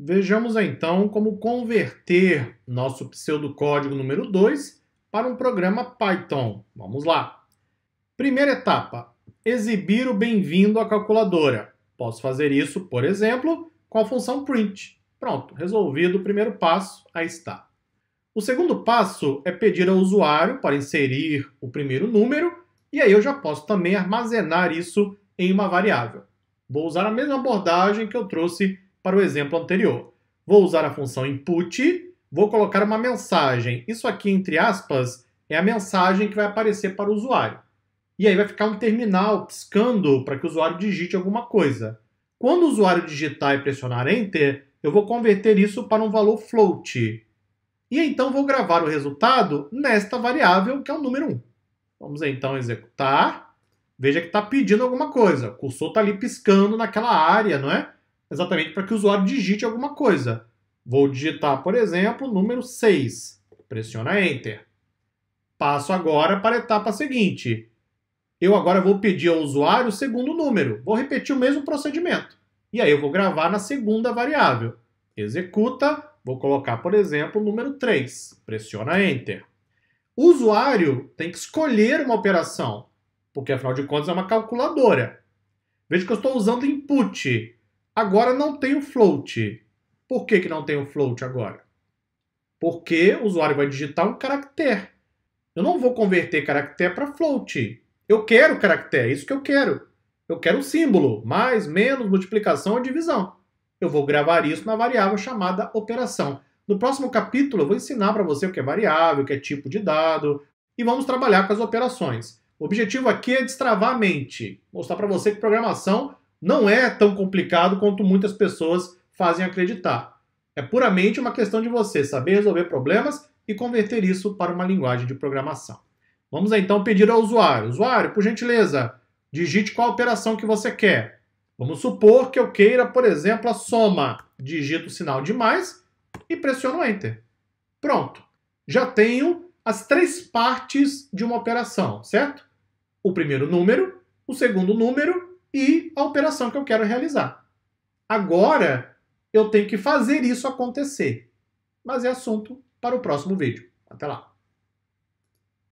Vejamos então como converter nosso pseudocódigo número 2 para um programa Python. Vamos lá. Primeira etapa: exibir o bem-vindo à calculadora. Posso fazer isso, por exemplo, com a função print. Pronto, resolvido o primeiro passo, aí está. O segundo passo é pedir ao usuário para inserir o primeiro número, e aí eu já posso também armazenar isso em uma variável. Vou usar a mesma abordagem que eu trouxe para o exemplo anterior. Vou usar a função input, vou colocar uma mensagem. Isso aqui, entre aspas, é a mensagem que vai aparecer para o usuário. E aí vai ficar um terminal piscando para que o usuário digite alguma coisa. Quando o usuário digitar e pressionar Enter, eu vou converter isso para um valor float. E então vou gravar o resultado nesta variável, que é o número 1. Vamos então executar. Veja que está pedindo alguma coisa. O cursor está ali piscando naquela área, não é? exatamente para que o usuário digite alguma coisa. Vou digitar, por exemplo, o número 6. Pressiona Enter. Passo agora para a etapa seguinte. Eu agora vou pedir ao usuário o segundo número. Vou repetir o mesmo procedimento. E aí eu vou gravar na segunda variável. Executa, vou colocar, por exemplo, o número 3. Pressiona Enter. O usuário tem que escolher uma operação, porque afinal de contas é uma calculadora. Veja que eu estou usando input, Agora não tem o float. Por que, que não tem o float agora? Porque o usuário vai digitar um caractere. Eu não vou converter caractere para float. Eu quero caractere, é isso que eu quero. Eu quero o símbolo, mais, menos, multiplicação ou divisão. Eu vou gravar isso na variável chamada operação. No próximo capítulo eu vou ensinar para você o que é variável, o que é tipo de dado, e vamos trabalhar com as operações. O objetivo aqui é destravar a mente, mostrar para você que programação não é tão complicado quanto muitas pessoas fazem acreditar. É puramente uma questão de você saber resolver problemas e converter isso para uma linguagem de programação. Vamos então pedir ao usuário: usuário, por gentileza, digite qual operação que você quer. Vamos supor que eu queira, por exemplo, a soma. Digito o sinal de mais e pressiono Enter. Pronto. Já tenho as três partes de uma operação, certo? O primeiro número, o segundo número e a operação que eu quero realizar. Agora eu tenho que fazer isso acontecer. Mas é assunto para o próximo vídeo. Até lá!